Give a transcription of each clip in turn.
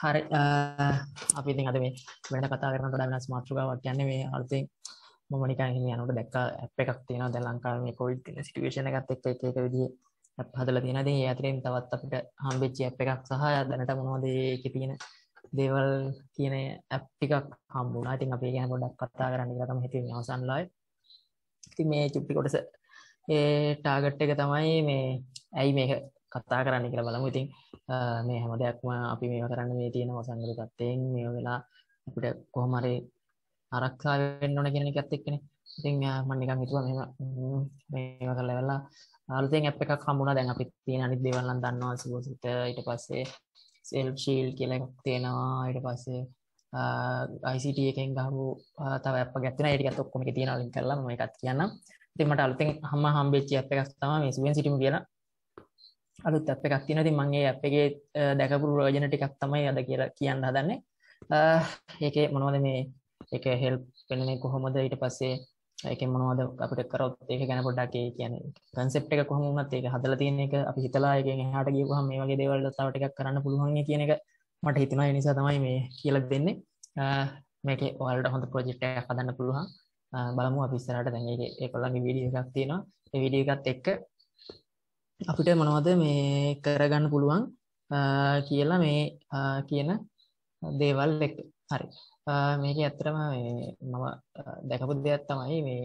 හරි අපි ඉතින් අද මේ වෙනද කතා කරන වඩා වෙනස් මාතෘකාවක් කියන්නේ මේ අලුතින් මම නිකන් ඉන්නේ යනකොට දැක්ක ඇප් එකක් තියෙනවා දැන් ලංකාවේ මේ කොවිඩ් සිටුේෂන් එකත් එක්ක එක එක විදිහේ ඇප් හදලා තියෙනවා. ඉතින් ඒ අතරින් තවත් අපිට හම්බෙච්ච ඇප් එකක් සහ දැනට මොනවද ඒකේ තියෙන දේවල් කියන ඇප් ටිකක් හම්බුණා. ඉතින් අපි ගැන පොඩ්ඩක් කතා කරන්න කියලා තමයි හිතුවේ අවසන් ලයිව්. ඉතින් මේ චුට්ටි කොටස ඒ ටාගට් එක තමයි මේ ඇයි මේක කතා කරන්න කියලා බලමු. ඉතින් මේ හැම දෙයක්ම අපි මේව කරන්න මේ තියෙන වසංගත තත්ත්වයෙන් මේව වෙලා අපිට කොහොම හරි ආරක්ෂා වෙන්න ඕන කියන එකත් එක්කනේ. ඉතින් මම නිකන් හිතුවා මෙහෙම මේව කරලා ඉවරලා අලුතෙන් ඇප් එකක් හම්බුණා. දැන් අපි තියෙන අනිත් දේවල් නම් දන්නවා සුවසිත ඊට පස්සේ self shield කියලා එකක් තියෙනවා. ඊට පස්සේ ICT එකෙන් ගහපු තව ඇප් එකක් තියෙනවා. ඒ ටිකත් ඔක්කොම එකේ තියෙනවා link කරලා මම එකක් කියන්නම්. ඉතින් මට අලුතෙන් හම්ම හම්බෙච්ච ඇප් එකක් තමයි මේ සුවෙන් සිටිමු කියලා අලුත් ඇප් එකක් තියෙනවා. ඉතින් මම ඒ ඇප් එකේ දැකපු වර්ජන් ටිකක් තමයි අද කියලා කියන්න හදන්නේ. ඒකේ මොනවද මේ ඒක හෙල්ප් වෙන්නේ කොහොමද ඊට පස්සේ ඒක මොනවද අපිට කරොත් ඒක ගැන පොඩ්ඩක් ඒ කියන්නේ concept එක කොහොම වුණත් ඒක හදලා තියෙන එක අපි හිතලා ඒකෙන් එහාට ගියපුවාම මේ වගේ දේවල් තව ටිකක් කරන්න පුළුවන් කියන එක මට හිතෙනවා ඒ නිසා තමයි මේ කියලා දෙන්නේ මේකේ ඔයාලට හොඳ ප්‍රොජෙක්ට් එකක් හදන්න පුළුවන් බලමු අපි ඉස්සරහට දැන් ඒකේ ඒකලගේ වීඩියෝ එකක් තියෙනවා ඒ වීඩියෝ එකත් එක්ක අපිට මොනවද මේ කරගන්න පුළුවන් කියලා මේ කියන දේවල් එක් හරි මේක ඇත්තරම මම දැකපු දෙයක් තමයි මේ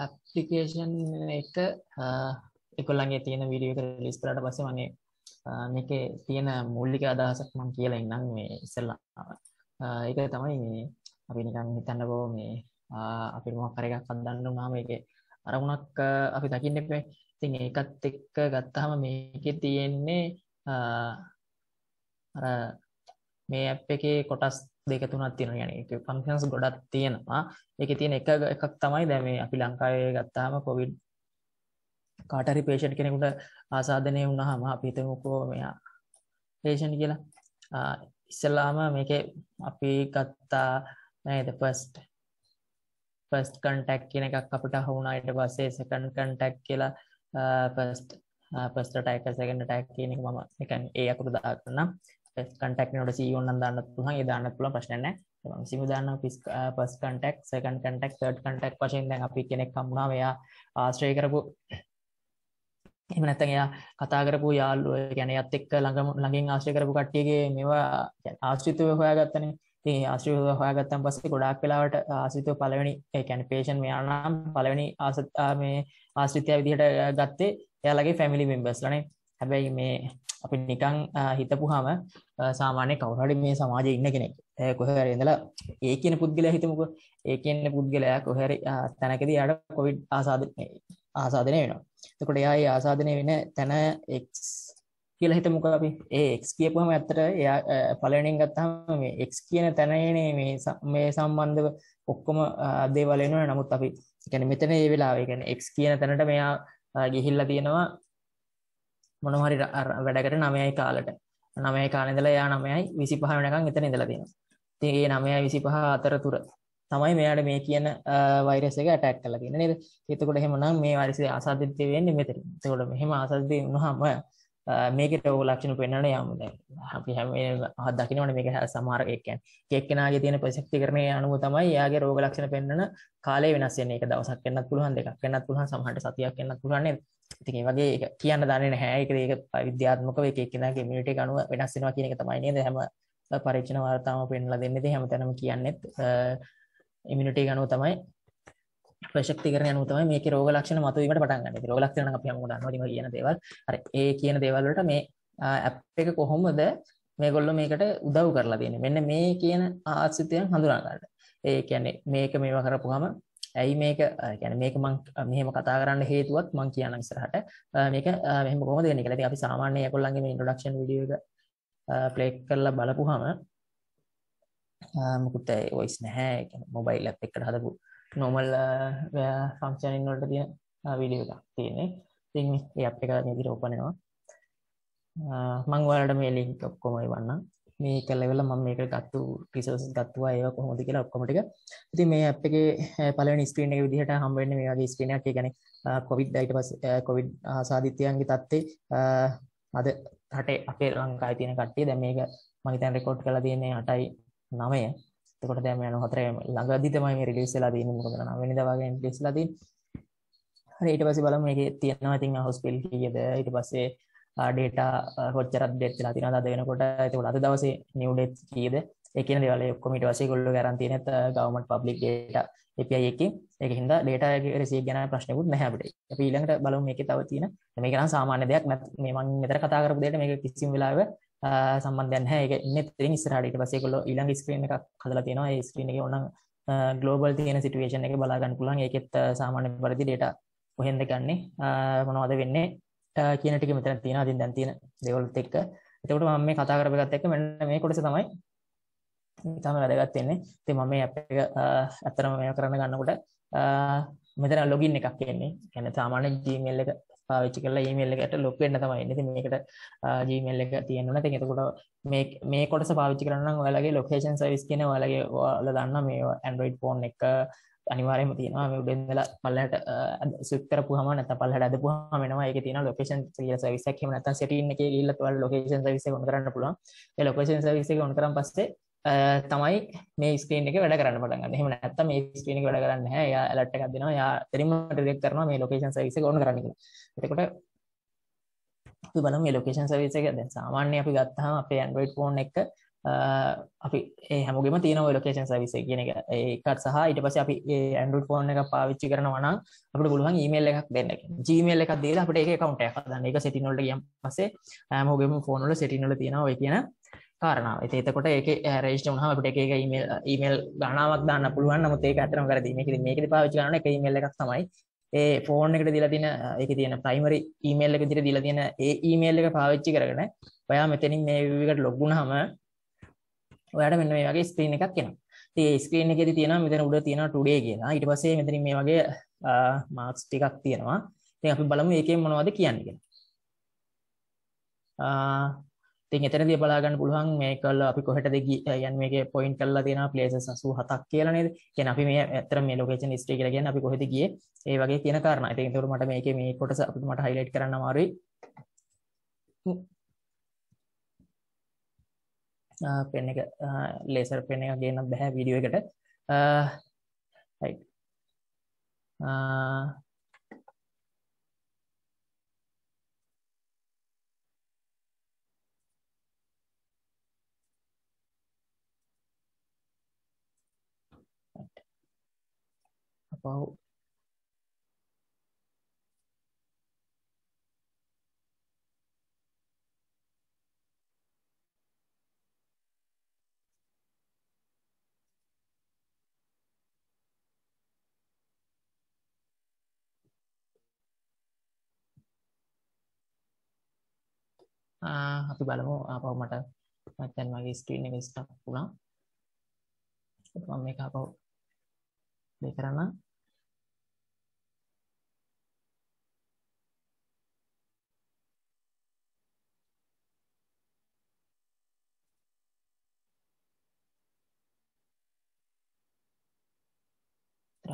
ඇප්ලිකේෂන් එක එකොල්ලගේ තියෙන විඩියෝ එක රිලිස් කරාට පස්සේ මගේ මේකේ තියෙන මූලික අදහසක් මම කියලා ඉන්නම් මේ ඉස්සෙල්ලා ඒක තමයි මේ අපි නිකන් හිතන්න බෝ මේ අපි මොක් කරගක් කදන්නුනාම එක අරමුණක් අපි දකින්න එපේ ඉතින් ඒකත් එක්ක ගත්තහම මේක තියෙන්නේ අර මේ ඇප් එකේ කොටස් දෙක තුනක් තියෙනවා يعني ඒක ෆන්ක්ෂන්ස් ගොඩක් තියෙනවා ඒකේ තියෙන එක එකක් තමයි දැන් මේ අපි ලංකාවේ ගත්තාම කොවිඩ් කාට හරි patient කෙනෙකුට ආසාදනය වුණාම අපි හිතමුකෝ මෙයා patient කියලා ඉස්සලාම මේක අපි ගත්තා නේද ෆස්ට් ෆස්ට් කන්ටැක් කියන එකක් අපිට හවුනායට පස්සේ සකන් කන්ටැක් කියලා පස්ට පස්ට ටයික සකන්ඩ ටැක් කියන එක මම එකන් ඒ අකුරු දාගන්නම් කටක් නොට සීවන්න දන්න පුහන් දාන්න පුල ප්‍රශ්නන සිම දන්න පිස් පස් කටක් සකන් කටක් ඩ් කටක් වශයෙන් දැන් අපි කෙනෙක් කම්ුණා මෙයා ආශ්‍රය කරපු එහෙම නැත්නම් එයා කතා කරපු යාළුවෝ يعني එයාත් එක්ක ළඟම ළඟින් ආශ්‍රය කරපු කට්ටියගේ මේවා ආශ්‍රිතව හොයාගත්තනේ. ඉතින් ආශ්‍රිතව හොයාගත්තන් පස්සේ ගොඩාක් වෙලාවට ආශ්‍රිතව පළවෙනි ඒ කියන්නේ patient මෙයා නම් පළවෙනි මේ ආශ්‍රිතය විදිහට ගත්තේ එයාලගේ family membersලානේ. හැබැයි මේ අපි නිකන් හිතපුවාම සාමාන්‍ය කවුරු හරි මේ සමාජයේ ඉන්න කෙනෙක් කොහේ හරි ඉඳලා ඒ කියන පුද්ගලයා හිතමුකෝ ඒ කියන පුද්ගලයා කොහේ හරි තැනකදී යාට කොවිඩ් ආසාද ආසාධනය වෙනවා තකොට එයා ඒ ආසාධනය වෙන තැන එක් කියලා හිතමුක අපි ඒ එක් කියපුහම ඇත්තට එයා පලනින් ගත්තහම මේ එක් කියන තැනයනේ මේ මේ සම්බන්ධව ඔක්කොම දේවලෙනවා නමුත් අපි ගැන මෙතන ඒ වෙලාවේ ගැන එක් කියන තැනට මෙයා ගිහිල්ල තියෙනවා මොනහරි වැඩකට නමයයි කාලට නමය කාලෙදල යා නමයයි විසි පහ වෙනකං එතන ඉදලා තියෙන තිඒ නමය විසි පහ අතර තුර තමයි මෙයාට මේ කියන වෛරස් එක ඇටැක් කරලා තියෙන්නේ නේද? එතකොට එහෙමනම් මේ වෛරස් අසාධිත්‍ය වෙන්නේ මෙතන. එතකොට මෙහෙම අසාධිත්‍ය වුණාම මේකට ඔය ලක්ෂණ පෙන්වන්නේ යාම දැන් අපි හැම වෙලාවෙම දකින්නවනේ මේක සමහර ඒ කියන්නේ එක කෙනාගේ තියෙන ප්‍රතිශක්තිකරණයේ අනුව තමයි එයාගේ රෝග ලක්ෂණ පෙන්වන කාලය වෙනස් වෙන්නේ. ඒක දවසක් වෙන්නත් පුළුවන්, දෙකක් වෙන්නත් පුළුවන්, සමහරට සතියක් වෙන්නත් පුළුවන් නේද? ඉතින් ඒ වගේ ඒක කියන්න දන්නේ නැහැ. ඒක ඒක විද්‍යාත්මකව එක එක්කෙනාගේ ඉමුනිටි එක අනුව වෙනස් වෙනවා කියන එක තමයි නේද? හැම පරීක්ෂණ වාර්තාවම පෙන්වලා දෙන්නේ. ඉතින් හැමතැනම කියන්නේත් ඉමුනිටි ගනුව තමයි ප්‍රශක්තිකරණය අනුව තමයි මේකේ රෝග ලක්ෂණ මතුවීමට පටන් ගන්න. ඉතින් රෝග ලක්ෂණ නම් අපි හමුව දන්නවා. ඉතින් ඔය කියන දේවල් අර ඒ කියන දේවල් වලට මේ ඇප් එක කොහොමද මේගොල්ලෝ මේකට උදව් කරලා තියෙන්නේ. මෙන්න මේ කියන ආශ්‍රිතයන් හඳුනා ගන්න. ඒ කියන්නේ මේක මේවා කරපුවාම ඇයි මේක يعني මේක මම මෙහෙම කතා කරන්න හේතුවත් මම කියන්නම් ඉස්සරහට මේක මෙහෙම කොහොමද වෙන්නේ කියලා. ඉතින් අපි සාමාන්‍ය ඒගොල්ලන්ගේ මේ ඉන්ට්‍රොඩක්ෂන් වීඩියෝ එක ප්ලේ කරලා බලපුවාම මුකුත් වොයිස් නැහැ මොබයිල් ඇ් එකට හදපු නොමල් ෆංක්ෂනින් වලට තියෙන විඩිය එකක් තියන්නේ ති අප එක නිදිර ඕපනවා මංවලට මේ ලිින්ක් ඔක්කොමයි වන්න මේ කල්ලවෙල මම මේක ගත්තු ක්‍රිසෝස් ගත්තුවා ඒ කොහොමති කියලා ඔක්කොමටික ඉති මේ අප එක පල ස්ක්‍රීන එක විදිහට හම්බෙන්න්න මේගේ ස්ක්‍රනයක් ගැන කොවිඩ් අයිට පස් කොවිඩ් සාධිත්‍යයන්ගේ තත්ත්ේ අද හටේ අපේ ලංකායි තියෙන කට්ටිය දැ මේක මහිතන් රෙකෝඩ් කල තියන්නේ අටයි 9. එතකොට දැන් මේ 94 ළඟදී තමයි මේ රිලීස් වෙලා තියෙන්නේ මොකද 9 වෙනිදා වගේ රිලීස් වෙලා තියෙන්නේ. හරි ඊට පස්සේ බලමු මේකේ තියෙනවා ඉතින් හොස්පිටල් කීයද ඊට පස්සේ ඩේටා කොච්චර අප්ඩේට් වෙලා තියෙනවද අද වෙනකොට. එතකොට අද දවසේ නිව් ඩේට් කීයද? ඒ කියන දේවල් ඔක්කොම ඊට පස්සේ ඒගොල්ලෝ ගැරන්ටි නැත් ගවර්න්මන්ට් පබ්ලික් ඩේටා API එකකින් ඒක හින්දා ඩේටා රිසීව් ගැන ප්‍රශ්නකුත් නැහැ අපිට. අපි ඊළඟට බලමු මේකේ තව තියෙන මේක නම් සාමාන්‍ය දෙයක් නැත් මේ මම මෙතන කතා කරපු දෙයට මේක කිසිම වෙලාවක සම්බන්ධයක් නැහැ. ඒක ඉන්නේ තරින් ඉස්සරහට. ඊට පස්සේ ඒගොල්ලෝ ඊළඟ ස්ක්‍රීන් එකක් හදලා තියෙනවා. ඒ ස්ක්‍රීන් එකේ ඕනනම් ග්ලෝබල් තියෙන සිටුේෂන් එක බලා ගන්න පුළුවන්. ඒකෙත් සාමාන්‍ය පරිදි data කොහෙන්ද ගන්නෙ මොනවද වෙන්නේ කියන ටික මෙතන තියෙනවා. ඉතින් දැන් තියෙන දේවල්ත් එක්ක. එතකොට මම මේ කතා කරපු එකත් එක්ක මෙන්න මේ කොටස තමයි තමයි වැදගත් වෙන්නේ. ඉතින් මම මේ app එක අතරම මේව කරන්න ගන්නකොට මෙතන ලොගින් එකක් එන්නේ. يعني සාමාන්‍ය Gmail එක පාවිච්චි කරලා ඊමේල් එකට ලොක් වෙන්න තමයි ඉන්නේ. ඉතින් මේකට Gmail එක තියෙන්න ඕනේ. ඉතින් එතකොට මේ මේ කොටස පාවිච්චි කරන්න නම් ඔයාලගේ location service කියන ඔයාලගේ ඔයාලා දන්නා මේ Android phone එක අනිවාර්යයෙන්ම තියෙනවා මේ උඩින් ඉඳලා පල්ලෙහාට ස්විප් කරපුවාම නැත්නම් පල්ලෙහාට ඇදපුවාම එනවා ඒකේ තියෙන ලොකේෂන් කියලා සර්විස් එකක් එහෙම නැත්නම් සෙටින් එකේ ගිහිල්ලා ඔයාලා ලොකේෂන් සර්විස් එක ඔන් කරන්න පුළුවන් ඒ ලොකේෂන් සර්විස් එක ඔන් කරන් පස්සේ තමයි මේ ස්ක්‍රීන් එක වැඩ කරන්න පටන් ගන්න. එහෙම නැත්නම් මේ ස්ක්‍රීන් එක වැඩ කරන්නේ නැහැ. එයා ඇලර්ට් එකක් දෙනවා. එයා එතනින්ම ඩිරෙක්ට් කරනවා මේ ලොකේෂන් සර්විස් එක ඕන කරන්න කියලා. එතකොට අපි බලමු මේ ලොකේෂන් සර්විස් එක දැන් සාමාන්‍ය අපි ගත්තාම අපේ Android phone එක අපි ඒ හැමෝගෙම තියෙන ඔය ලොකේෂන් සර්විස් එක කියන එක. ඒකට සහ ඊට පස්සේ අපි ඒ Android phone එක පාවිච්චි කරනවා නම් අපිට පුළුවන් email එකක් දෙන්න. Gmail එකක් දීලා අපිට ඒකේ account එකක් හදන්න. ඒක setting වලට ගියන් පස්සේ හැමෝගෙම phone වල setting වල තියෙනවා ඔය කියන කාරනාව එතකොට ඒක රේජ් වුණහම අපිට එක එක ඊමේල් ඊමේල් ගණනාවක් දාන්න පුළුවන් නමුත් ඒක ඇත්තටම කරදී මේකද මේකද පාවිච්චි කරන එක ඊමේල් එකක් තමයි ඒ ෆෝන් එකට දීලා තියෙන ඒකේ තියෙන ප්‍රයිමරි ඊමේල් එක විදිහට දීලා තියෙන ඒ ඊමේල් එක පාවිච්චි කරගෙන ඔයා මෙතනින් මේ view එකට log වුණාම ඔයාට මෙන්න මේ වගේ ස්ක්‍රීන් එකක් එනවා ඉතින් ඒ ස්ක්‍රීන් එකේදී තියෙනවා මෙතන උඩ තියෙනවා today කියලා ඊට පස්සේ මෙතනින් මේ වගේ මාක්ස් ටිකක් තියෙනවා ඉතින් අපි බලමු ඒකෙන් මොනවද කියන්නේ කියලා ඉතින් එතනදී බලා ගන්න පුළුවන් මේකල අපි කොහෙටද යන්නේ මේකේ පොයින්ට් කරලා තියෙනවා ප්ලේසස් 87ක් කියලා නේද? කියන්නේ අපි මේ ඇත්තට මේ ලොකේෂන් හිස්ටරි කියලා කියන්නේ අපි කොහෙද ගියේ ඒ වගේ කියන කාරණා. ඉතින් ඒක මට මේකේ මේ කොටස අපිට මට highlight කරන්න අමාරුයි. පෙන් එක ලේසර් පෙන් එක ගේන්න බෑ වීඩියෝ එකට. right. bau. Uh, ah, aku balamu apa uh, mata macam lagi screen ini kita pulang, kita ambil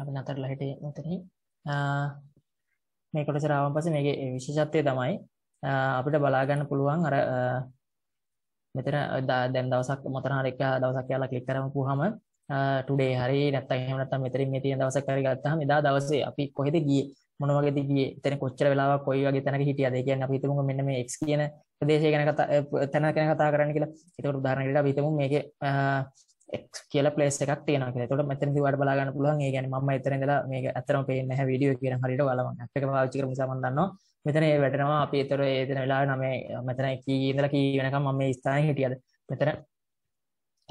අපි නතරලා හිටියේ මෙතනින් මේ කොටසට ආවන් පස්සේ මේකේ විශේෂත්වය තමයි අපිට බලා ගන්න පුළුවන් අර මෙතන දැන් දවසක් මොතන හරි එක දවසක් යාලා ක්ලික් කරම පුහම ටුඩේ හරි නැත්නම් එහෙම නැත්නම් මෙතනින් මේ තියෙන දවසක් හරි ගත්තාම එදා දවසේ අපි කොහෙද ගියේ මොන වගේද ගියේ එතන කොච්චර වෙලාවක් කොයි වගේ තැනක හිටියද ඒ කියන්නේ අපි හිතමු මෙන්න මේ x කියන ප්‍රදේශය ගැන කතා තැන ගැන කතා කරන්න කියලා. ඒකට උදාහරණයක් විදිහට අපි හිතමු මේකේ X කියලා ප්ලේස් එකක් තියෙනවා කියලා. ඒකට මෙතනදී ඔයාලට බලා ගන්න පුළුවන්. ඒ කියන්නේ මම එතන ඉඳලා මේක ඇත්තටම පේන්නේ නැහැ වීඩියෝ එක කියන හරියට ඔයාලා මම ඇප් එක පාවිච්චි කරපු නිසා මම දන්නවා. මෙතන ඒ වැටෙනවා. අපි ඒතර ඒ දෙන වෙලාවේ නම් මෙතන කී ඉඳලා කී වෙනකම් මම මේ ස්ථානයේ හිටියද. මෙතන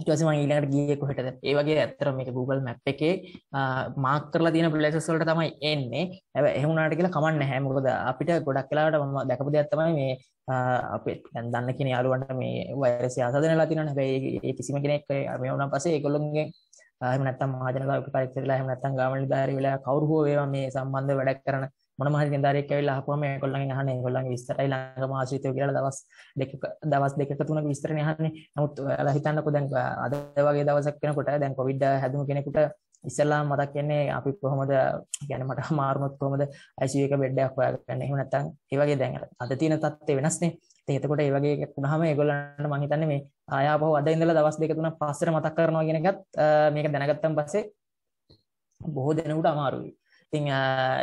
ඉටවසම ඊළඟට ගිය කොහෙටද ඒ වගේ ඇත්තර මේක Google මැප් එකේ මාක් කරලා තියෙන ප්ලේසස් වලට තමයි එන්නේ හැබැයි එහෙම උනාට කියලා කමක් නැහැ මොකද අපිට ගොඩක් වෙලාවට මම දැකපු දෙයක් තමයි මේ අපේ දැන් දන්න කෙන යාළුවන්ට මේ වෛරස් ආසාදනලා තියෙනවා හැබැයි ඒ කිසිම කෙනෙක් මේ වුණා පස්සේ ඒගොල්ලන්ගේ එහෙම නැත්නම් මහජනතාව පරීක්ෂා කරලා එහෙම නැත්නම් ගාම නිලධාරී වෙලා කවුරු හෝ ඒවා මේ සම්බන්ධ වැඩක් කරන මොනම හරි නිලධාරියෙක් ඇවිල්ලා අහපුවම ඒගොල්ලන්ගෙන් අහන්නේ ඒගොල්ලන්ගේ විස්තරයි ළඟම ආශ්‍රිතව කියලා දවස් දෙකක දවස් දෙකක තුනක විස්තරනේ අහන්නේ. නමුත් ඔයාලා හිතන්නකෝ දැන් අද වගේ දවසක් වෙනකොට දැන් කොවිඩ් හැදුණු කෙනෙකුට ඉස්සල්ලාම මතක් වෙන්නේ අපි කොහොමද කියන්නේ මට මාරුනොත් කොහොමද ICU එක බෙඩ් එකක් හොයාගන්න. එහෙම නැත්නම් ඒ වගේ දැන් අද තියෙන තත්ත්වය වෙනස්නේ. ඉතින් එතකොට ඒ වගේ එකක් වුණාම ඒගොල්ලන්ට මම හිතන්නේ මේ ආයාපහුව අද ඉඳලා දවස් දෙක තුනක් පස්සට මතක් කරනවා කියන එකත් මේක දැනගත්තන් පස්සේ බොහෝ දෙනෙකුට අමාරුයි. ඉතින්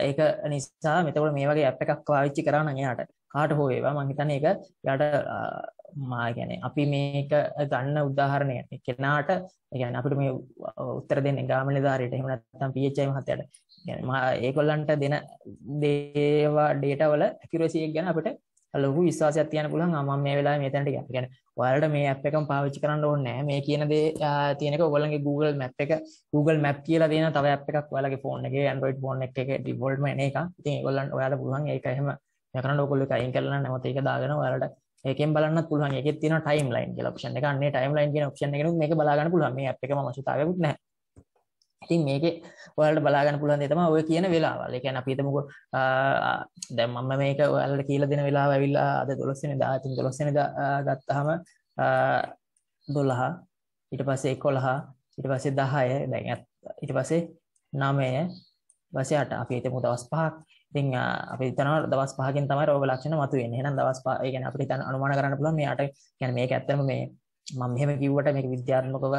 ඒක නිසා මෙතකොට මේ වගේ ඇප් එකක් පාවිච්චි කරා නම් එයාට කාට හෝ වේවා මම හිතන්නේ ඒක එයාට මා කියන්නේ අපි මේක ගන්න උදාහරණයක් කෙනාට يعني අපිට මේ උත්තර දෙන්නේ ගාම නිලධාරියට එහෙම නැත්නම් PHI මහත්තයාට يعني මා ඒගොල්ලන්ට දෙන දේවා ඩේටා වල ඇකියුරසි එක ගැන අපිට ලොකු විශ්වාසයක් තියන්න පුළුවන් ආ මම මේ වෙලාවේ මෙතනට ගියා. ඒ කියන්නේ ඔයාලට මේ ඇප් එකම පාවිච්චි කරන්න ඕනේ නැහැ. මේ කියන දේ තියෙන එක ඔයගොල්ලන්ගේ Google Map එක Google Map කියලා තියෙන තව ඇප් එකක් ඔයාලගේ ෆෝන් එකේ Android ෆෝන් එකක ඩිෆෝල්ට්ම එන එක. ඉතින් ඒගොල්ලන් ඔයාලට පුළුවන් ඒක එහෙම කරන්න ඔයගොල්ලෝ එක අයින් කරලා නැවත ඒක දාගෙන ඔයාලට ඒකෙන් බලන්නත් පුළුවන්. ඒකෙත් තියෙනවා ටයිම් ලයින් කියලා ඔප්ෂන් එක. අන්නේ ටයිම් ලයින් කියන ඔප්ෂන් එකෙනුත් මේක බලා ගන්න පුළුවන්. මේ ඇප් එක මම සුතාවෙකුත් නැහැ. ඉතින් මේක ඔයාලට බලාගන්න පුළුවන් දේ තමයි ඔය කියන වෙලාවල්. ඒ කියන්නේ අපි හිතමුකෝ දැන් මම මේක ඔයාලට කියලා දෙන වෙලාව ඇවිල්ලා අද 12 වෙනිදා 13 12 වෙනිදා ගත්තාම 12 ඊට පස්සේ 11 ඊට පස්සේ 10 දැන් ඊට පස්සේ 9 ඊට පස්සේ 8 අපි හිතමු දවස් 5ක් ඉතින් අපි හිතනවා දවස් 5කින් තමයි රෝග ලක්ෂණ මතුවෙන්නේ. එහෙනම් දවස් 5 ඒ කියන්නේ අපිට හිතන අනුමාන කරන්න පුළුවන් මේ 8 කියන්නේ මේක ඇත්තම මේ මම මෙහෙම කිව්වට මේක විද්‍යාත්මකව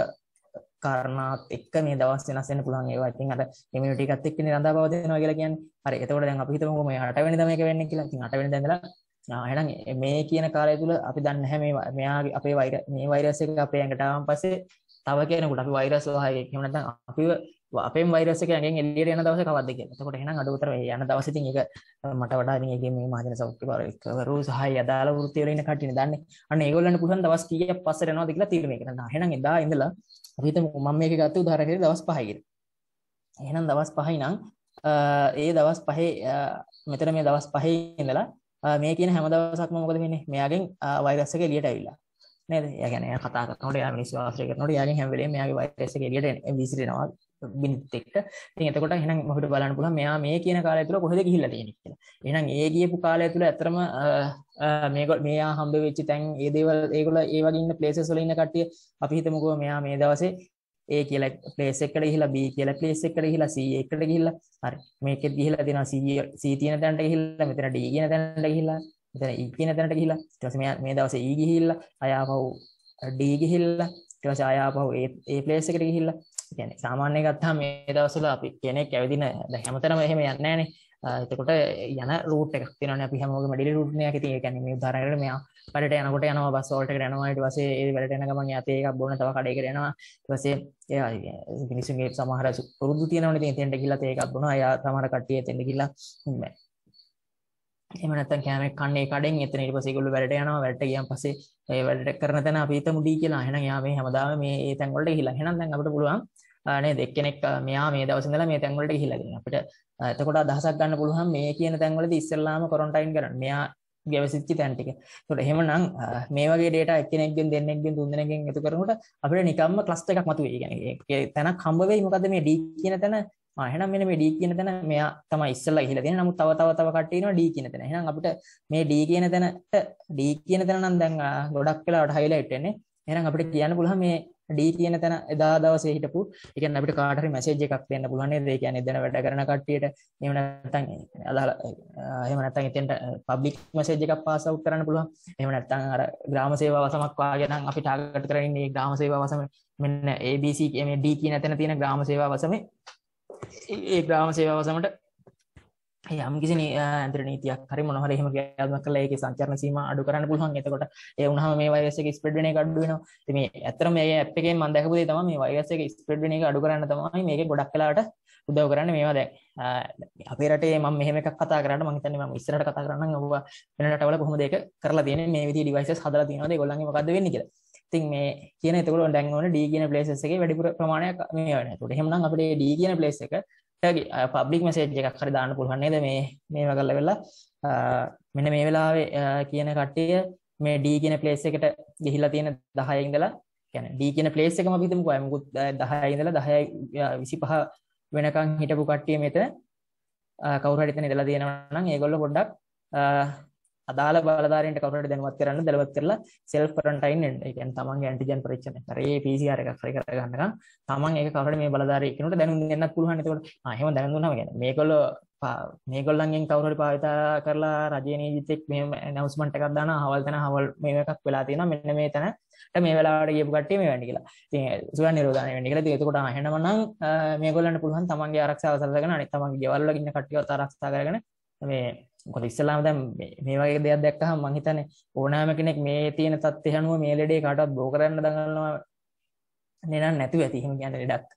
කාරණාත් එක්ක මේ දවස් වෙනස් වෙන්න පුළුවන් ඒවා. ඉතින් අර ඉමුනිටි එකත් එක්ක නිරන්තර පවතිනවා කියලා කියන්නේ. හරි. එතකොට දැන් අපි හිතමුකෝ මේ 8 වෙනිදා මේක වෙන්නේ කියලා. ඉතින් 8 වෙනිදා ඉඳලා එහෙනම් මේ කියන කාලය තුල අපි දන්නේ නැහැ මේ මෙයාගේ අපේ වෛරස් මේ වෛරස් එක අපේ ඇඟට ආවන් පස්සේ තව කෙනෙකුට අපි වෛරස් වහයක එහෙම නැත්නම් අපිව අපේ වෛරස් එක ඇඟෙන් එළියට යන දවසේ කවද්ද කියලා. එතකොට එහෙනම් අඩුතර යන දවසේ ඉතින් ඒක මට වඩා ඉතින් ඒකේ මේ මහජන සෞඛ්‍ය පරිවර්තකවරු සහය අදාළ වෘත්ති වල ඉන්න කට්ටියනේ දන්නේ. අන්න ඒගොල්ලන්ට පුළුවන් දවස් කීයක් පස්සට යනවාද කියලා තීරණය කරන්න. එහෙනම් එදා ඉඳලා අපිත මම මේක ගත්ත උදාරකට දවස් පහයිගෙන එහෙනම් දවස් පහයි නං ඒ දවස් පහේ මෙතර මේ දවස් පහේ ඉඳලා මේ කියන හැම දවසක්ම මොකද වෙන්නේ මෙයාගෙන් වෛරස්සක එලියට ඇවිල්ලා නේද? එයා කියන්නේ කතා කරනකොට එයා මිනිස්සු ආශ්‍රය කරනකොට එයාගෙන් හැම වෙලේම එයාගේ වෛරස්සක එලියට විසිරෙනවා බිනිත් එක්ක. ඉතින් එතකොට එහෙනම් අපිට බලන්න පුළුවන් මෙයා මේ කියන කාලය තුල කොහෙද ගිහිල්ලා තියෙන්නේ කියලා. එහෙනම් ඒ ගියපු කාලය තුල ඇත්තටම මේගොල්ල මෙයා හම්බ වෙච්ච තැන් ඒ දේවල් ඒගොල්ලෝ ඒ වගේ ඉන්න ප්ලේසස් වල ඉන්න කට්ටිය අපි හිතමුකෝ මෙයා මේ දවසේ ඒ කියලා ප්ලේස් එකට ගිහිලා B කියලා ප්ලේස් එකට ගිහිලා C එකට ගිහිලා හරි මේකෙත් ගිහිලා දෙනවා C C තියෙන තැනට ගිහිලා මෙතන D කියන තැනට ගිහිලා මෙතන E කියන තැනට ගිහිලා ඊට පස්සේ මෙයා මේ දවසේ E ගිහිල්ලා අය ආපහු D ගිහිල්ලා ඊට පස්සේ ආය ආපහු ඒ ඒ ප්ලේස් එකට ගිහිල්ලා يعني සාමාන්‍ය ගත්තාම මේ දවස්වල අපි කෙනෙක් ඇවිදින දැන් හැමතැනම එහෙම යන්නේ නැහනේ. එතකොට යන රූට් එකක් තියෙනවානේ අපි හැමෝගෙම ඩෙලි රූට් එකක් ඉතින් ඒ කියන්නේ මේ උදාහරණයකට මෙයා වැඩට යනකොට යනවා බස් වෝල්ට් එකට යනවා ඊට පස්සේ ඒ වැඩට යන ගමන් යතේ එකක් බොන තව කඩේකට යනවා ඊට පස්සේ එයා මිනිස්සුන්ගේ සමහර පුරුදු තියෙනවනේ ඉතින් එතෙන්ට ගිහලා තේ එකක් බොනවා එයා සමහර කට්ටිය එතෙන්ට ගිහලා එහෙම නැත්නම් කෑමක් කන්නේ කඩෙන් එතන ඊට පස්සේ ඒගොල්ලෝ වැඩට යනවා වැඩට ගියන් පස්සේ ඒ වැඩට කරන තැන අපි හිතමු ඩී කියලා එහෙනම් යා මේ හැමදාම මේ ඒ තැන් වලට ගිහිලා එහෙනම් දැන් අපිට පුළුවන් නේද එක්කෙනෙක් මෙයා මේ දවස් ඉඳලා මේ තැන් වලට ගිහිල්ලා ඉතින් අපිට එතකොට අදහසක් ගන්න පුළුවන් මේ කියන තැන් වලදී ඉස්සෙල්ලාම ක්වොරන්ටයින් කරන්න මෙයා ගැවසිච්ච තැන් ටික. ඒකට එහෙමනම් මේ වගේ data එක්කෙනෙක්ගෙන් දෙන්නෙක්ගෙන් තුන්දෙනෙක්ගෙන් එකතු කරනකොට අපිට නිකම්ම cluster එකක් මතුවේ. يعني තැනක් හම්බ වෙයි. මොකද මේ D කියන තැන ආ එහෙනම් මෙන්න මේ D කියන තැන මෙයා තමයි ඉස්සෙල්ලා ගිහිලා තියෙන්නේ. නමුත් තව තව තව කට්ටිය ඉනවා D කියන තැන. එහෙනම් අපිට මේ D කියන තැනට D කියන තැන නම් දැන් ගොඩක් වෙලාවට highlight වෙන්නේ. එහෙනම් අපිට කියන්න පුළුවන් මේ D කියන තැන එදා දවසේ හිටපු ඒ කියන්නේ අපිට කාට හරි මැසේජ් එකක් දෙන්න පුළුවන් නේද? ඒ කියන්නේ එදෙන වැඩ කරන කට්ටියට එහෙම නැත්නම් අදාළ එහෙම නැත්නම් එතෙන්ට පබ්ලික් මැසේජ් එකක් පාස් අවුට් කරන්න පුළුවන්. එහෙම නැත්නම් අර ග්‍රාම සේවාව සමක් වාගේ නම් අපි ටාගට් කරගෙන ඉන්නේ ග්‍රාම සේවාව සම මෙන්න ABC මේ D කියන තැන තියෙන ග්‍රාම සේවාව සමේ ඒ ග්‍රාම සේවාව සමට යම් කිසි ඇන්තර නීතියක් හරි මොනවර එහෙම ක්‍රියාත්මක කළා ඒකේ සංචාරණ සීමා අඩු කරන්න පුළුවන්. එතකොට ඒ වුණාම මේ වයිරස් එක ස්ප්‍රෙඩ් වෙන එක අඩු වෙනවා. ඉතින් මේ ඇත්තටම මේ ඇප් එකෙන් මම දැකපු දේ තමයි මේ වයිරස් එක ස්ප්‍රෙඩ් වෙන එක අඩු කරන්න තමයි මේකේ ගොඩක් වෙලාවට උදව් කරන්නේ මේවා දැන් අපේ රටේ මම මෙහෙම එකක් කතා කරාට මම හිතන්නේ මම ඉස්සරහට කතා කරන්නම් ඔබ වෙන රටවල කොහොමද ඒක කරලා තියෙන්නේ මේ විදිහේ ඩිවයිසස් හදලා තියෙනවද ඒගොල්ලන්ගේ මොකද්ද වෙන්නේ කියලා. ඉතින් මේ කියන එතකොට දැන් ඕන D කියන ප්ලේසස් එකේ වැඩිපුර ප්‍රමාණයක් මේ වෙනවා. ඒකට එහෙමනම් අපිට D කියන ප්ලේස් එක එයාගේ පබ්ලික් මැසේජ් එකක් හරි දාන්න පුළුවන් නේද මේ මේ වගේ ලෙවල්ලා මෙන්න මේ වෙලාවේ කියන කට්ටිය මේ D කියන ප්ලේස් එකට ගිහිල්ලා තියෙන 10 ඉඳලා කියන්නේ D කියන ප්ලේස් එකම අපි හිතමුකෝ මොකද 10 ඉඳලා 10යි 25 වෙනකන් හිටපු කට්ටිය මෙතන කවුරු හරි එතන ඉඳලා තියෙනවා නම් ඒගොල්ලෝ පොඩ්ඩක් අදාළ බලධාරීන්ට කවුරුහරි දැනුවත් කරන්න දැනුවත් කරලා self quarantine එන්න. ඒ කියන්නේ තමන්ගේ ඇන්ටිජන් පරීක්ෂණ කරේ PCR එකක් හරි කරගන්නකම් තමන් ඒක කවුරුහරි මේ බලධාරී කෙනෙකුට දැනුම් දෙන්නත් පුළුවන්. ඒකෝට ආ එහෙම දැනුම් දුන්නාම කියන්නේ මේගොල්ලෝ මේගොල්ලන්ගෙන් කවුරුහරි භාවිතා කරලා රජයේ නීතියෙක් මෙහෙම announcement එකක් දානවා හවල් තැන හවල් මේ එකක් වෙලා තියෙනවා මෙන්න මේ තැනට මේ වෙලාවට ගියපු කට්ටිය මේ වෙන්නේ කියලා. ඉතින් සුවන් නිරෝධානය වෙන්නේ කියලා. ඉතින් එතකොට අහනම නම් මේගොල්ලන්ට පුළුවන් තමන්ගේ ආරක්ෂාව සලසගෙන අනිත් තමන්ගේ ගෙවල් වල ඉන්න කට්ටියවත් ආරක්ෂා කරගෙන මේ මොකද ඉස්සෙල්ලාම දැන් මේ වගේ දෙයක් දැක්කහම මං හිතන්නේ ඕනෑම කෙනෙක් මේ තියෙන තත්ත්වය අනුව මේ ලෙඩේ කාටවත් බෝ කරන්න දඟලනවා නේ නැතුව ඇති එහෙම කියන්නේ ලෙඩක්.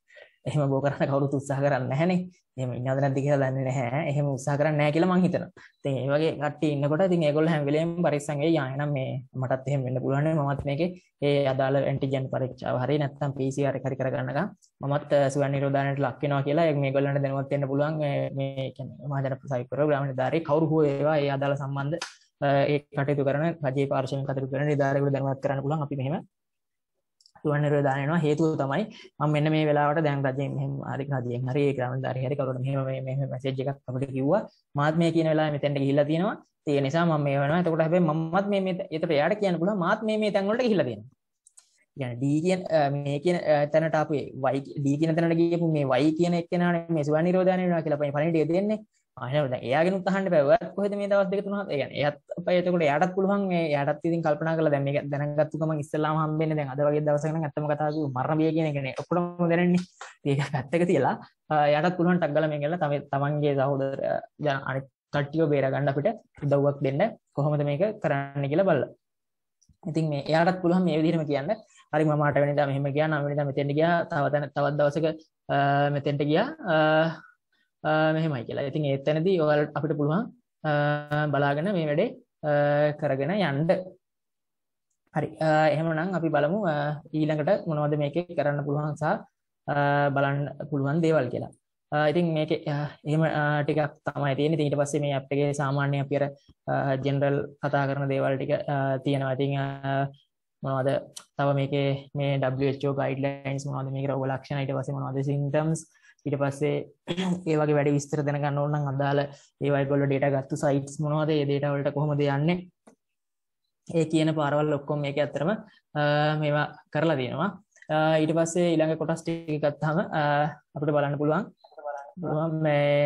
එහෙම බෝ කරන්න කවුරුත් උත්සාහ කරන්නේ නැහනේ. එහෙම ඉන්නවද නැද්ද කියලා දන්නේ නැහැ. එහෙම උත්සාහ කරන්නේ නැහැ කියලා මං හිතනවා. ඉතින් ඒ වගේ කට්ටිය ඉන්නකොට ඉතින් ඒගොල්ලෝ හැම වෙලෙම පරිස්සම් වෙයි. ආ එහෙනම් මේ මටත් එහෙම වෙන්න පුළුවන් නේ. මමත් මේකේ ඒ අදාළ ඇන්ටිජන් පරීක්ෂාව හරි නැත්නම් PCR එක හරි කරගන්නකම් මමත් සුවන් නිරෝධායනට ලක් වෙනවා කියලා මේගොල්ලන්ට දැනුවත් වෙන්න පුළුවන් මේ මේ කියන්නේ මහජන සයිකරෝ ග්‍රාම නිලධාරී කවුරු හෝ ඒවා ඒ අදාළ සම්බන්ධ ඒ කටයුතු කරන රජයේ පාර්ශවයෙන් කටයුතු කරන නිලධාරීන්ට දැනුවත් කරන්න පුළුවන් අපි මෙහෙම තුවන් නිරෝධාන වෙනවා හේතුව තමයි මම මෙන්න මේ වෙලාවට දැන් රජයෙන් මෙහෙම හරි රජයෙන් හරි ඒ ග්‍රාමදාරි හරි කවුරුත් මෙහෙම මේ මෙහෙම මැසේජ් එකක් අපිට කිව්වා මාත් මේ කියන වෙලාවේ මෙතෙන්ට ගිහිල්ලා තියෙනවා ඒ නිසා මම මේ වෙනවා එතකොට හැබැයි මමත් මේ මේ එතකොට එයාට කියන්න පුළුවන් මාත් මේ මේ තැන් වලට ගිහිල්ලා තියෙනවා يعني D කියන මේ කියන තැනට ආපු Y D කියන තැනට ගියපු මේ Y කියන එක්කෙනානේ මේ සුවන් නිරෝධාන වෙනවා කියලා පණිවිඩය දෙන්නේ අහන එයාගෙන උත්හන්න බැවත් කොහෙද මේ දවස් දෙක තුනක් ඒ කියන්නේ එයාත් අපේ එතකොට එයාටත් පුළුවන් මේ එයාටත් ඉතින් කල්පනා කරලා දැන් මේක දැනගත්තු ගමන් ඉස්සෙල්ලාම හම්බෙන්නේ දැන් අද වගේ දවසක නම් ඇත්තම කතා කිව්ව මරණ බිය කියන එකනේ ඔක්කොම දැනන්නේ ඒක පැත්තක තියලා එයාටත් පුළුවන් ටක් ගාලා මේක කරලා තමන්ගේ සහෝදර අනිත් කට්ටියව බේරගන්න අපිට උදව්වක් දෙන්න කොහොමද මේක කරන්න කියලා බලලා. ඉතින් මේ එයාටත් පුළුවන් මේ විදිහටම කියන්න. හරි මම 8 වෙනිදා මෙහෙම ගියා 9 වෙනිදා මෙතෙන්ට ගියා තව තැන තවත් දවසක මෙතෙන්ට ගියා මෙහෙමයි කියලා. ඉතින් ඒත් තැනදී ඔයාලා අපිට පුළුවන් බලාගෙන මේ වැඩේ කරගෙන යන්න. හරි. එහෙමනම් අපි බලමු ඊළඟට මොනවද මේකේ කරන්න පුළුවන් සහ බලන්න පුළුවන් දේවල් කියලා. ඉතින් මේක එහෙම ටිකක් තමයි තියෙන්නේ. ඊට පස්සේ මේ ඇප් එකේ සාමාන්‍ය අපි අර ජෙනරල් කතා කරන දේවල් ටික තියෙනවා. ඉතින් මොනවද තව මේකේ මේ WHO guidelines මොනවද මේකේ රෝග ලක්ෂණ ඊට පස්සේ මොනවද symptoms ඊට පස්සේ ඒ වගේ වැඩි විස්තර දැනගන්න ඕන නම් අදාළ ඒවා ඒගොල්ලෝ data ගත්ත sites මොනවද ඒ data වලට කොහොමද යන්නේ ඒ කියන පාරවල් ඔක්කොම මේක ඇත්තටම මේවා කරලා දෙනවා ඊට පස්සේ ඊළඟ කොටස් ටික ගත්තාම අපිට බලන්න පුළුවන් මේ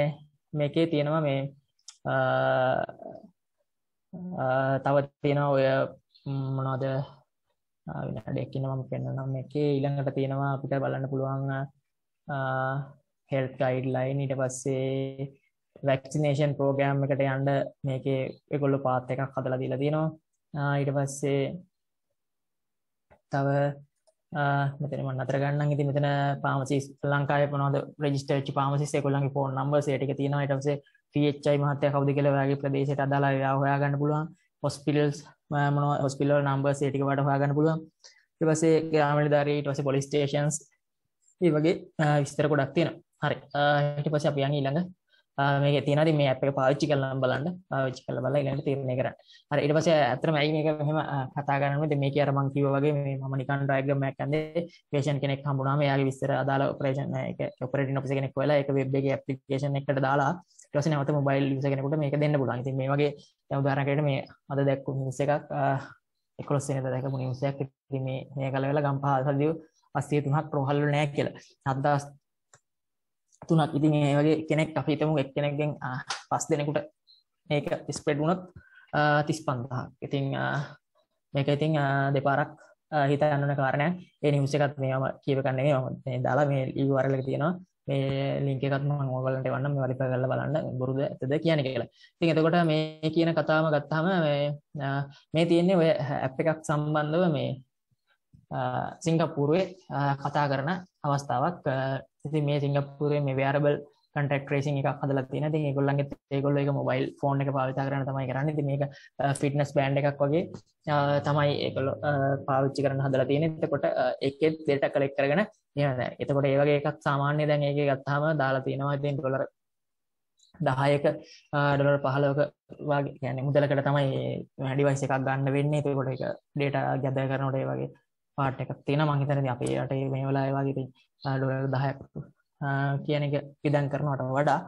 මේකේ තියෙනවා මේ තව තියෙනවා ඔය මොනවද විනාඩියක් ඉන්න මම පෙන්වන්නම් මේකේ ඊළඟට තියෙනවා අපිට බලන්න පුළුවන් හෙල් ගයිඩ්ලයින් ඊට පස්සේ වැක්සිනේෂන් පෝගෑම් එකට යන්ඩ මේකේ එකොල්ලු පාත් එකක් හදල දීල තියෙනවා ඊට පස්සේ තව මෙතන මන් අතර ගන්න ඉති මෙතන පාමසි ලංකාය පනොද රජිස්ටර්ච් පාමසි කොල්ලගේ ෆෝන් නම්බර් සේටක තියෙන ටසේ ිච්චයි මහතය කවදි කලවගේ ප්‍රදේශයට අදාලා හොයාගන්න පුළුවන් හොස්පිටල්ස් මන හොස්පිල්ල නම්බර් සේටික වට හොයාගන්න පුළුවන් ඊපස්සේ ග්‍රාමල දරීට පස පොලිස්ටේෂන්ස් ඒ වගේ විස්තර ගොඩක් තියෙනවා හරි ඊට පස්සේ අපි යන් ඊළඟ මේක තියෙනවා ඉතින් මේ ඇප් එක පාවිච්චි කරලා බලන්න පාවිච්චි කරලා බලලා ඊළඟට තීරණය කරන්න. හරි ඊට පස්සේ ඇත්තටම ඇයි මේක මෙහෙම කතා කරන්නේ? ඉතින් මේකේ අර මම කිව්වා වගේ මේ මම නිකන් ඩයග්‍රෑම් එකක් ඇන්දේ patient කෙනෙක් හම්බුනාම එයාගේ විස්තර අදාළ operation එක operating officer කෙනෙක් වෙලා ඒක web එකේ application එකකට දාලා ඊට පස්සේ නැවත mobile user කෙනෙකුට මේක දෙන්න පුළුවන්. ඉතින් මේ වගේ දැන් උදාහරණයකට මේ අද දැක්කු news එකක් 11 වෙනිදා දැකපු news එකක් ඉතින් මේ මේක කල වෙලා ගම්පහ සල්දිව 83000ක් රෝහල් වල නැහැ කියලා. 7000 තුනක් ඉතින් ඒ වගේ කෙනෙක් අපි හිතමු එක්කෙනෙක්ගෙන් පස් දෙනෙකුට මේක ස්ප්‍රෙඩ් වුණොත් 35000ක්. ඉතින් මේක ඉතින් දෙපාරක් හිතා ගන්න ඕන කාරණයක්. ඒ නිවුස් එකත් මේවම කියව ගන්න නෙමෙයි මම මේ දාලා මේ ඊ URL එක තියෙනවා. මේ ලින්ක එකත් මම ඕගොල්ලන්ට එවන්නම් මේ වරිපා කරලා බලන්න බොරුද ඇත්තද කියන්නේ කියලා. ඉතින් එතකොට මේ කියන කතාවම ගත්තාම මේ මේ තියෙන්නේ ඔය ඇප් එකක් සම්බන්ධව මේ සිංගප්පූරුවේ කතා කරන අවස්ථාවක් ඉතින් මේ සිංගප්පූරේ මේ wearable contact tracing එකක් හදලා තියෙනවා. ඉතින් ඒගොල්ලන්ගේ ඒගොල්ලෝ ඒක mobile phone එක පාවිච්චි කරගෙන තමයි කරන්නේ. ඉතින් මේක fitness band එකක් වගේ තමයි ඒගොල්ලෝ පාවිච්චි කරන්න හදලා තියෙන්නේ. එතකොට එකෙත් data collect කරගෙන තියෙනවා. එතකොට ඒ වගේ එකක් සාමාන්‍ය දැන් ඒකේ ගත්තාම දාලා තියෙනවා. ඉතින් ඩොලර් 10ක ඩොලර් 15ක වගේ කියන්නේ මුදලකට තමයි ඩිවයිස් එකක් ගන්න වෙන්නේ. ඒකෝට ඒක data gather කරනකොට ඒ වගේ පාට් එකක් තියෙනවා මං හිතන්නේ අපේ රටේ මේ වෙලාවේ වගේ ඉතින් ඩොලර් 10ක් කියන එක විදන් කරනවට වඩා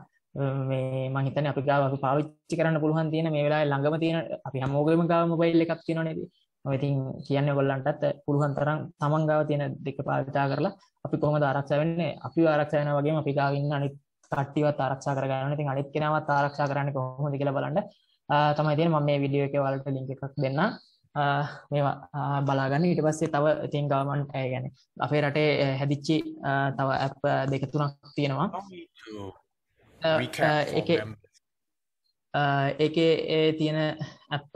මේ මං හිතන්නේ අපි ගාව අපි පාවිච්චි කරන්න පුළුවන් තියෙන මේ වෙලාවේ ළඟම තියෙන අපි හැමෝගෙම ගාව මොබයිල් එකක් තියෙනවනේ ඉතින් ඔය ඉතින් කියන්නේ ඔයගොල්ලන්ටත් පුළුවන් තරම් තමන් ගාව තියෙන දෙක පාවිච්චා කරලා අපි කොහොමද ආරක්ෂා වෙන්නේ අපි ආරක්ෂා වෙනා වගේම අපි ගාව ඉන්න අනිත් කට්ටියවත් ආරක්ෂා කරගන්න ඉතින් අනිත් කෙනාවත් ආරක්ෂා කරන්න කොහොමද කියලා බලන්න තමයි තියෙන්නේ මම මේ වීඩියෝ එකේ ඔයාලට ලින්ක් එකක් දෙන්නම් මේවා බලාගන්න ඊට පස්සේ තව ඉතින් ගවර්න්මන්ට් ඒ කියන්නේ අපේ රටේ හැදිච්චි තව ඇප් දෙක තුනක් තියෙනවා ඒකේ ඒකේ තියෙන ඇප්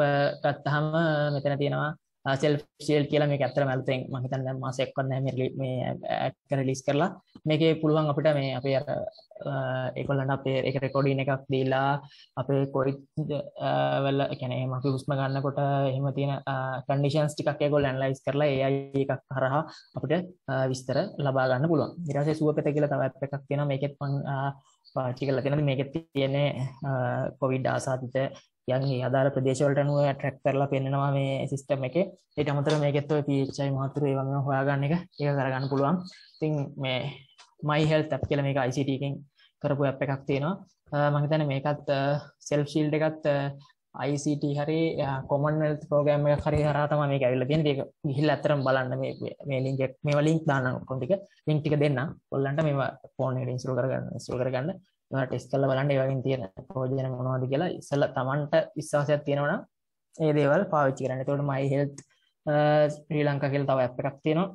ගත්තාම මෙතන තියෙනවා සෙල්ෆ් ah, ශීල්ඩ් කියලා මේක ඇත්තටම අලුතෙන් මම හිතන්නේ දැන් මාසයක් වත් නැහැ මේ මේ ඇඩ් එක රිලීස් කරලා මේකේ පුළුවන් අපිට මේ අපේ අර ඒගොල්ලන්ට අපේ ඒක රෙකෝඩින් එකක් දීලා අපේ කොයි වල කියන්නේ එහෙම අපි හුස්ම ගන්නකොට එහෙම තියෙන කන්ඩිෂන්ස් ටිකක් ඒගොල්ලෝ ඇනලයිස් කරලා AI එකක් හරහා අපිට විස්තර ලබා ගන්න පුළුවන්. ඊට පස්සේ සුවපත කියලා තව app එකක් තියෙනවා මේකෙත් මම පාවිච්චි කරලා තියෙනවා මේකෙත් තියෙන්නේ කොවිඩ් ආසාදිත යන්ගේ අදාර ප්‍රදේශවලට අනුව ට්‍රැක් කරලා පෙන්නවා මේ සිස්ටම් එකේ ඊට අමතර මේකෙත් ඔය PHI මහතුරු ඒ වගේම හොයාගන්න එක ඒක කරගන්න පුළුවන් ඉතින් මේ my health app කියලා මේක ICT එකෙන් කරපු app එකක් තියෙනවා මම හිතන්නේ මේකත් self shield එකත් ICT හරි Commonwealth program එක හරි හරහා තමයි මේක ඇවිල්ලා තියෙන්නේ. ඒක ගිහිල්ලා අතරම බලන්න මේ මේ link එක මේවා link දාන්න කොන් ටික link ටික දෙන්න. ඔයාලන්ට මේවා phone එකේ install කරගන්න install කරගන්න. ඒවා ටෙස්ට් කරලා බලන්න ඒ වගේ තියෙන ප්‍රයෝජන මොනවද කියලා ඉස්සෙල්ලා Tamanට විශ්වාසයක් තියෙනවා නම් ඒ දේවල් පාවිච්චි කරන්න. ඒතකොට My Health ශ්‍රී ලංකා කියලා තව app එකක් තියෙනවා.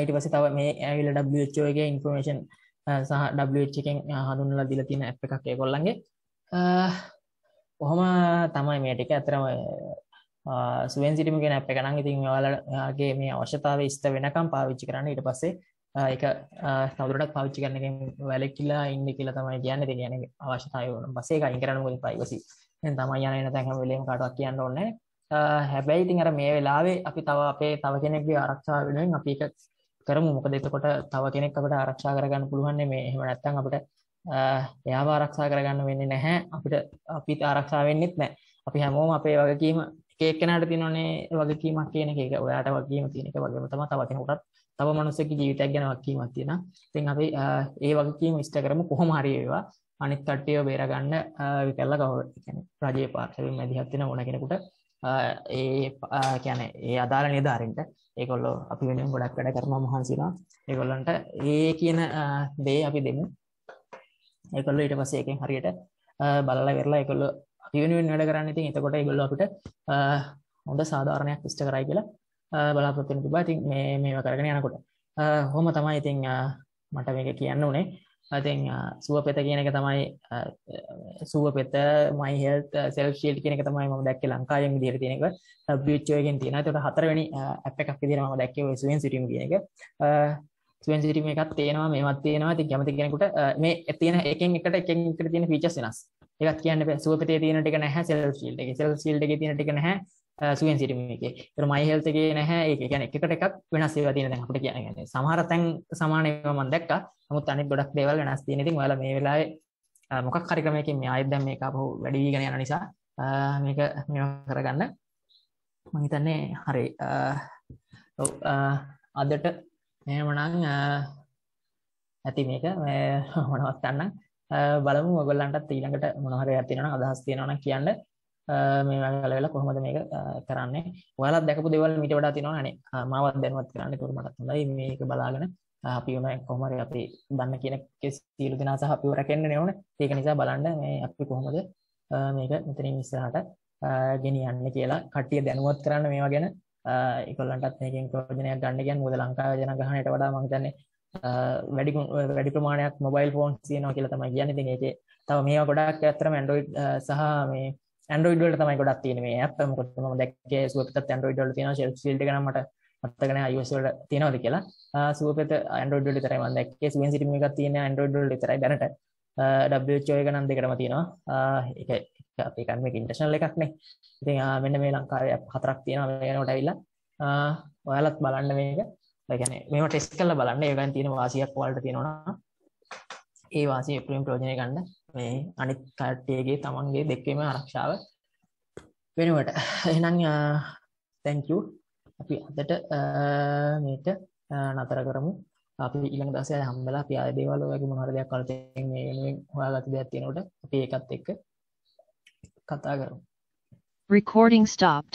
ඊට පස්සේ තව මේ ඇවිල්ලා WHO එකේ information සහ WHO එකෙන් හඳුන්වලා දීලා තියෙන app එකක් ඒගොල්ලන්ගේ. කොහොම තමයි මේ ටික අතරම සුවෙන් සිටිම කියන app එක නම් ඉතින් ඔයාලගේ මේ අවශ්‍යතාවය ඉෂ්ට වෙනකම් පාවිච්චි කරන්න ඊට පස්සේ ඒක තවදුරටත් පාවිච්චි කරන එකෙන් වැළකීලා ඉන්න කියලා තමයි කියන්නේ දෙන යන්නේ අවශ්‍යතාවය වුණා. පස්සේ ඒක අයින් කරන්න ඕනේ privacy. දැන් තමයි යන එන තැන් හැම වෙලෙම කාටවත් කියන්න ඕනේ නැහැ. හැබැයි ඉතින් අර මේ වෙලාවේ අපි තව අපේ තව කෙනෙක්ගේ ආරක්ෂාව වෙනුවෙන් අපි ඒක කරමු. මොකද එතකොට තව කෙනෙක් අපිට ආරක්ෂා කරගන්න පුළුවන් මේ. එහෙම නැත්නම් අපිට එයාව ආරක්ෂා කරගන්න වෙන්නේ නැහැ. අපිට අපිත් ආරක්ෂා වෙන්නෙත් නැහැ. අපි හැමෝම අපේ වගකීම එක එක්කෙනාට තියෙනනේ වගකීමක් කියන එක. ඔයාට වගකීම තියෙන එක වගේම තමයි තව කෙනෙකුටත් තව මනුස්සයෙක්ගේ ජීවිතයක් ගැන වගකීමක් තියෙනවා. ඉතින් අපි ඒ වගකීම ඉෂ්ට කරමු කොහොම හරි ඒවා අනිත් කට්ටියව බේරගන්න විකල්ලා කව يعني රජයේ පාර්ශවයෙන් මැදිහත් වෙන ඕන කෙනෙකුට ඒ කියන ඒ අදාළ නිධාරෙන්ට ඒකොල්ලෝ අපි වෙනුවෙන් ගොඩක් වැඩ කරනවා මහන්සිලා ඒගොල්ලන්ට ඒ කියන දේ අපි දෙමු ඒකොල්ලෝ ඊට පස්සේ එකෙන් හරියට බලලා වෙරලා ඒකොල්ලෝ අපි වෙනුවෙන් වැඩ කරන්න ඉතින් එතකොට ඒගොල්ලෝ අපිට හොඳ සාධාරණයක් ඉෂ්ට කරයි කියලා බලාපොරොත්තුන තිබා ඉතින් මේ මේවා කරගෙන යනකොට හොම තමයි ඉතින් මට මේක කියන්න උනේ ඉතින් සුව පෙත කියන එක තමයි සුව පෙත මයි හෙල්ත් සෙල්ෆ් ෂීල්ඩ් කියන එක තමයි මම දැක්කේ ලංකාවෙන් විදිහට තියෙන එක WHO එකෙන් තියෙනවා ඒකට හතරවෙනි ඇප් එකක් විදිහට මම දැක්කේ ඔය සුවෙන් සිටිම් කියන එක සුවෙන් සිටිම් එකක් තියෙනවා මේවත් තියෙනවා ඉතින් කැමති කෙනෙකුට මේ තියෙන එකෙන් එකට එකෙන් එකට තියෙන ෆීචර්ස් වෙනස් ඒකත් කියන්න බෑ සුව පෙතේ තියෙන ටික නැහැ සෙල්ෆ් ෂීල්ඩ් එකේ සෙල්ෆ් ෂීල්ඩ් එකේ තියෙන ටික නැහැ සුවෙන් සිටම එක තර මයිහෙල්තගේ නැහැ ඒ ගැන එකට එකක් වෙනස් ඒවා තියෙන දැන් අපිට කියන්නේ සමහර තැන් සමාන ඒවා මම දැක්කා නමුත් අනිත් ගොඩක් දේවල් වෙනස් තියෙන ඉතින් ඔයාලා මේ වෙලාවේ මොකක් හරි ක්‍රමයකින් මේ ආයෙත් දැන් මේක අපහු වැඩි වීගෙන යන නිසා මේක මේවා කරගන්න මම හිතන්නේ හරි ඔව් අදට එහෙමනම් ඇති මේක මොනවත් ගන්න බලමු ඔයගොල්ලන්ටත් ඊළඟට මොනවා හරි අදහස් තියෙනවා නම් කියන්න මේ මංගල වෙලා කොහොමද මේක කරන්නේ ඔයාලත් දැකපු දේවල් මීට වඩා තියෙනවා නේ මාවත් දැනුවත් කරන්න ඒක මටත් හොඳයි මේක බලාගෙන අපි උන කොහොම හරි අපි දන්න කියන සියලු දෙනා සහ අපිව රැකෙන්න ඕනේ ඒක නිසා බලන්න මේ අපි කොහොමද මේක මෙතනින් ඉස්සරහට ගෙනියන්නේ කියලා කට්ටිය දැනුවත් කරන්න මේවා ගැන ඒගොල්ලන්ටත් මේකෙන් ප්‍රයෝජනයක් ගන්න කියන්නේ මොකද ලංකාවේ ජනගහණයට වඩා මම හිතන්නේ වැඩි වැඩි ප්‍රමාණයක් මොබයිල් ෆෝන්ස් තියෙනවා කියලා තමයි කියන්නේ. ඉතින් ඒකේ තව මේවා ගොඩක් ඇත්තටම Android සහ මේ ඇන්ඩරෝයිඩ් වලට තමයි ගොඩක් තියෙන්නේ මේ ඇප් එක මොකද මම දැක්කේ සුවපෙතත් ඇන්ඩරෝයිඩ් වල තියෙනවා ෂෙල්ෆ් ෆීල්ඩ් එක නම් මට මතක නැහැ iOS වල තියෙනවද කියලා සුවපෙත ඇන්ඩරෝයිඩ් වල විතරයි මම දැක්කේ සුවෙන් සිටිම් එකක් තියෙන ඇන්ඩරෝයිඩ් වල විතරයි දැනට WHO එක නම් දෙකටම තියෙනවා ඒක අපේ කන් මේක ඉන්ටර්නල් එකක් නේ ඉතින් මෙන්න මේ ලංකාවේ ඇප් හතරක් තියෙනවා මේ වෙනකොට ඇවිල්ලා ඔයාලත් බලන්න මේක ඒ කියන්නේ මේව ටෙස්ට් කරලා බලන්න ඒකෙන් තියෙන වාසියක් ඔයාලට තියෙනවා ඒ වාසිය ප්‍රයෝජනය ගන්න මේ අනිත් කට්ටියගේ තමන්ගේ දෙක්කේම ආරක්ෂාව වෙනුවට එහෙනම් තැන්කු අපි අදට මේට නතර කරමු අපි ඊළඟ දවසේ හැමදාම අපි ආයෙ දේවල් වගේ මොන හරි දෙයක් අලුතෙන් මේ වෙනුවෙන් හොයාගත්ත දෙයක් තියෙනකොට අපි ඒකත් එක්ක කතා කරමු recording stopped